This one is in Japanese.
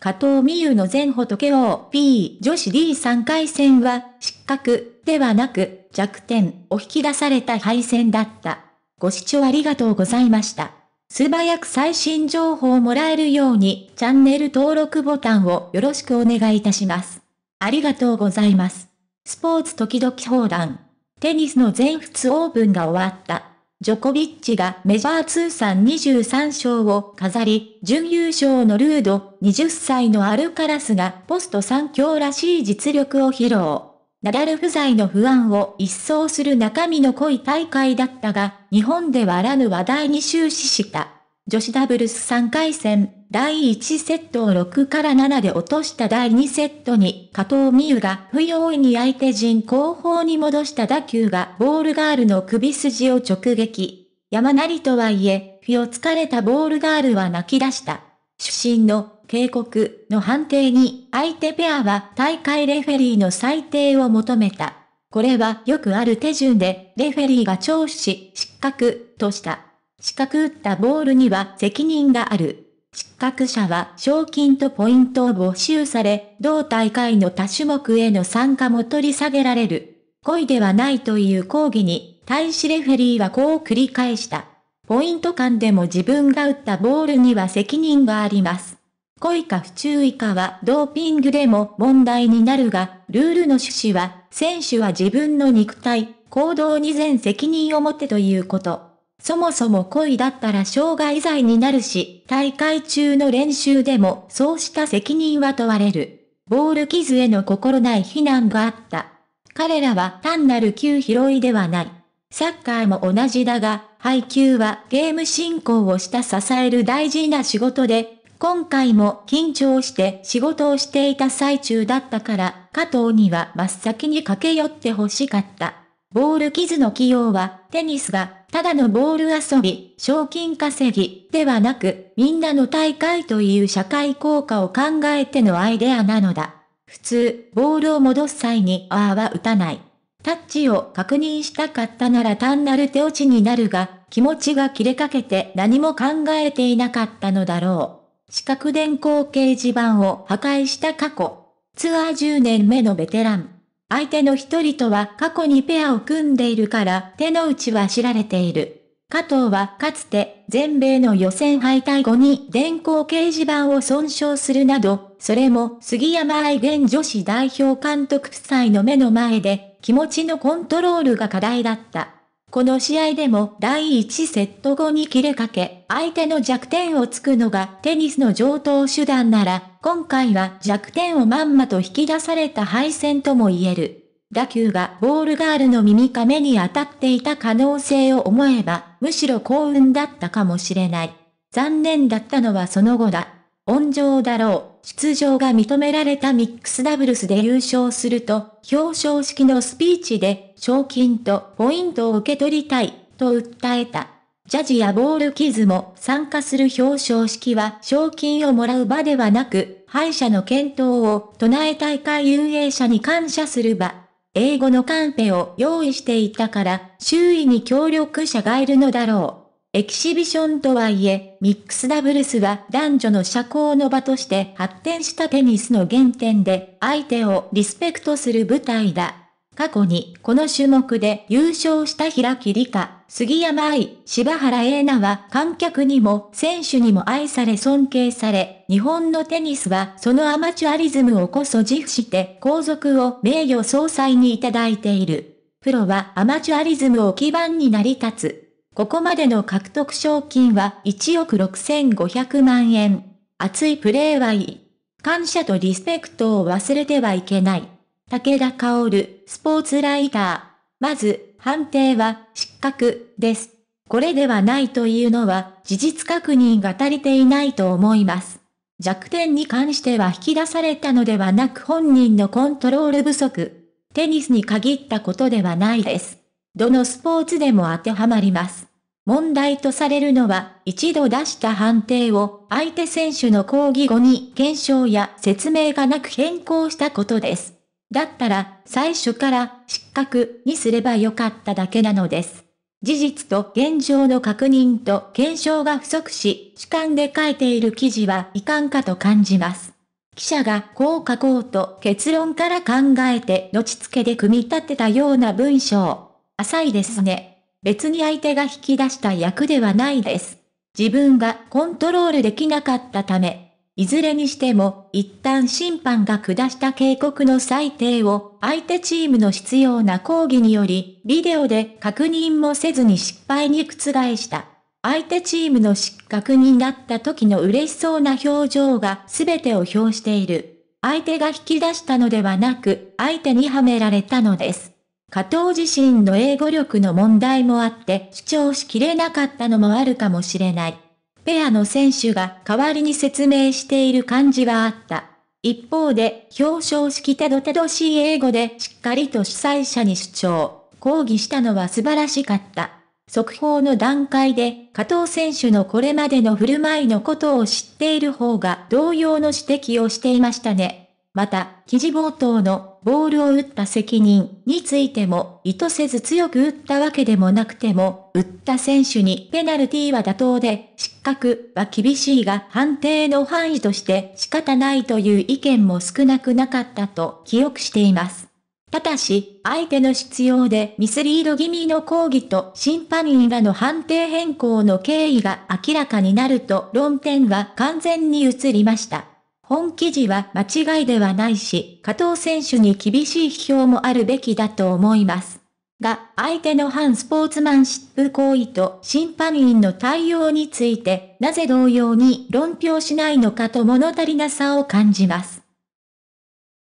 加藤美優の全仏王 P 女子 D3 回戦は、失格ではなく、弱点を引き出された敗戦だった。ご視聴ありがとうございました。素早く最新情報をもらえるように、チャンネル登録ボタンをよろしくお願いいたします。ありがとうございます。スポーツ時々放弾。テニスの全仏オープンが終わった。ジョコビッチがメジャー通算23勝を飾り、準優勝のルード、20歳のアルカラスがポスト3強らしい実力を披露。ナダル不在の不安を一掃する中身の濃い大会だったが、日本ではあらぬ話題に終始した。女子ダブルス3回戦、第1セットを6から7で落とした第2セットに加藤美優が不用意に相手陣後方に戻した打球がボールガールの首筋を直撃。山なりとはいえ、火をつかれたボールガールは泣き出した。主審の警告の判定に相手ペアは大会レフェリーの裁定を求めた。これはよくある手順で、レフェリーが聴取し、失格とした。失格打ったボールには責任がある。失格者は賞金とポイントを没収され、同大会の他種目への参加も取り下げられる。故意ではないという抗議に、大使レフェリーはこう繰り返した。ポイント間でも自分が打ったボールには責任があります。故意か不注意かはドーピングでも問題になるが、ルールの趣旨は、選手は自分の肉体、行動に全責任を持ってということ。そもそも恋だったら障害罪になるし、大会中の練習でもそうした責任は問われる。ボール傷への心ない非難があった。彼らは単なる旧拾いではない。サッカーも同じだが、配給はゲーム進行をした支える大事な仕事で、今回も緊張して仕事をしていた最中だったから、加藤には真っ先に駆け寄ってほしかった。ボール傷の起用は、テニスが、ただのボール遊び、賞金稼ぎ、ではなく、みんなの大会という社会効果を考えてのアイデアなのだ。普通、ボールを戻す際に、ああは打たない。タッチを確認したかったなら単なる手落ちになるが、気持ちが切れかけて何も考えていなかったのだろう。四角電光掲示板を破壊した過去。ツアー10年目のベテラン。相手の一人とは過去にペアを組んでいるから手の内は知られている。加藤はかつて全米の予選敗退後に電光掲示板を損傷するなど、それも杉山愛現女子代表監督夫妻の目の前で気持ちのコントロールが課題だった。この試合でも第1セット後に切れかけ、相手の弱点をつくのがテニスの上等手段なら、今回は弱点をまんまと引き出された敗戦とも言える。打球がボールガールの耳か目に当たっていた可能性を思えば、むしろ幸運だったかもしれない。残念だったのはその後だ。温情だろう。出場が認められたミックスダブルスで優勝すると、表彰式のスピーチで、賞金とポイントを受け取りたい、と訴えた。ジャジやボールキズも参加する表彰式は賞金をもらう場ではなく、敗者の検討を唱え大会運営者に感謝する場。英語のカンペを用意していたから、周囲に協力者がいるのだろう。エキシビションとはいえ、ミックスダブルスは男女の社交の場として発展したテニスの原点で、相手をリスペクトする舞台だ。過去にこの種目で優勝した平木理香、杉山愛、柴原英奈は観客にも選手にも愛され尊敬され、日本のテニスはそのアマチュアリズムをこそ自負して皇族を名誉総裁にいただいている。プロはアマチュアリズムを基盤に成り立つ。ここまでの獲得賞金は1億6500万円。熱いプレーはいい。感謝とリスペクトを忘れてはいけない。武田薫、スポーツライター。まず、判定は失格です。これではないというのは事実確認が足りていないと思います。弱点に関しては引き出されたのではなく本人のコントロール不足。テニスに限ったことではないです。どのスポーツでも当てはまります。問題とされるのは、一度出した判定を、相手選手の抗議後に検証や説明がなく変更したことです。だったら、最初から失格にすればよかっただけなのです。事実と現状の確認と検証が不足し、主観で書いている記事はいかんかと感じます。記者がこう書こうと結論から考えて、のちつけで組み立てたような文章。浅いですね。別に相手が引き出した役ではないです。自分がコントロールできなかったため、いずれにしても一旦審判が下した警告の裁定を相手チームの必要な抗議により、ビデオで確認もせずに失敗に覆した。相手チームの失格になった時の嬉しそうな表情が全てを表している。相手が引き出したのではなく、相手にはめられたのです。加藤自身の英語力の問題もあって主張しきれなかったのもあるかもしれない。ペアの選手が代わりに説明している感じはあった。一方で、表彰式てどてどしい英語でしっかりと主催者に主張、抗議したのは素晴らしかった。速報の段階で、加藤選手のこれまでの振る舞いのことを知っている方が同様の指摘をしていましたね。また、記事冒頭のボールを打った責任についても、意図せず強く打ったわけでもなくても、打った選手にペナルティは妥当で、失格は厳しいが判定の範囲として仕方ないという意見も少なくなかったと記憶しています。ただし、相手の必要でミスリード気味の抗議と審判員らの判定変更の経緯が明らかになると論点は完全に移りました。本記事は間違いではないし、加藤選手に厳しい批評もあるべきだと思います。が、相手の反スポーツマンシップ行為と審判員の対応について、なぜ同様に論評しないのかと物足りなさを感じます。